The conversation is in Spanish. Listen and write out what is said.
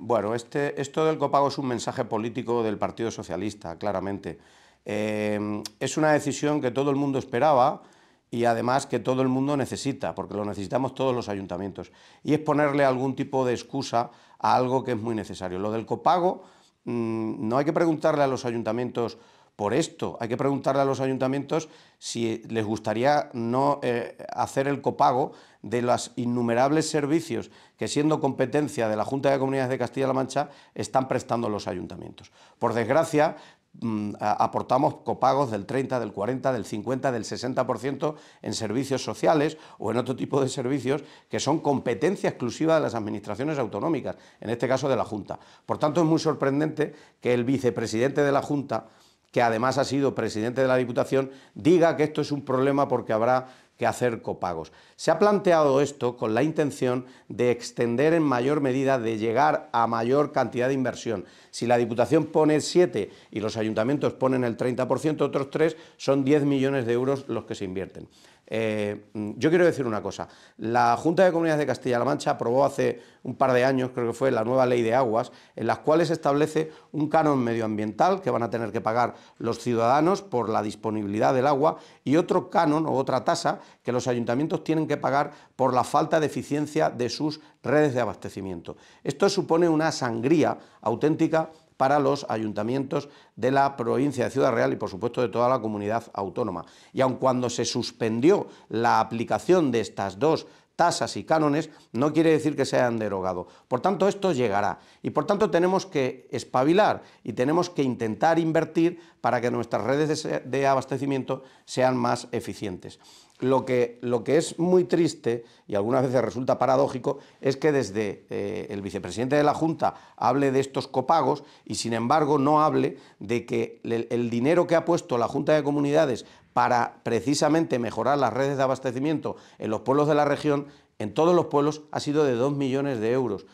Bueno, este, esto del copago es un mensaje político del Partido Socialista, claramente. Eh, es una decisión que todo el mundo esperaba y además que todo el mundo necesita, porque lo necesitamos todos los ayuntamientos. Y es ponerle algún tipo de excusa a algo que es muy necesario. Lo del copago, mm, no hay que preguntarle a los ayuntamientos por esto hay que preguntarle a los ayuntamientos si les gustaría no eh, hacer el copago de los innumerables servicios que, siendo competencia de la Junta de Comunidades de Castilla-La Mancha, están prestando los ayuntamientos. Por desgracia, mm, aportamos copagos del 30, del 40, del 50, del 60% en servicios sociales o en otro tipo de servicios que son competencia exclusiva de las administraciones autonómicas, en este caso de la Junta. Por tanto, es muy sorprendente que el vicepresidente de la Junta que además ha sido presidente de la Diputación, diga que esto es un problema porque habrá que hacer copagos. Se ha planteado esto con la intención de extender en mayor medida, de llegar a mayor cantidad de inversión. Si la Diputación pone 7 y los ayuntamientos ponen el 30%, otros 3 son 10 millones de euros los que se invierten. Eh, mm, yo quiero decir una cosa. La Junta de Comunidades de Castilla-La Mancha aprobó hace un par de años, creo que fue, la nueva ley de aguas, en las cuales se establece un canon medioambiental que van a tener que pagar los ciudadanos por la disponibilidad del agua y otro canon o otra tasa que los ayuntamientos tienen que pagar por la falta de eficiencia de sus redes de abastecimiento. Esto supone una sangría auténtica para los ayuntamientos de la provincia de Ciudad Real y, por supuesto, de toda la comunidad autónoma. Y aun cuando se suspendió la aplicación de estas dos tasas y cánones, no quiere decir que se hayan derogado. Por tanto, esto llegará. Y por tanto, tenemos que espabilar y tenemos que intentar invertir para que nuestras redes de abastecimiento sean más eficientes. Lo que, es muy triste y algunas veces resulta paradójico es que desde eh, el vicepresidente de la Junta hable de estos copagos y sin embargo no hable de que el, dinero que ha puesto la Junta de Comunidades para precisamente mejorar las redes de abastecimiento en los pueblos de la región, en todos los pueblos, ha sido de dos millones de euros.